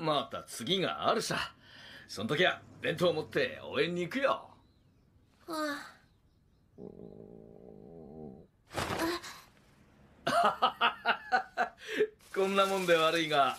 また次があるさその時は弁当を持って応援に行くよはあ こんなもんで悪いが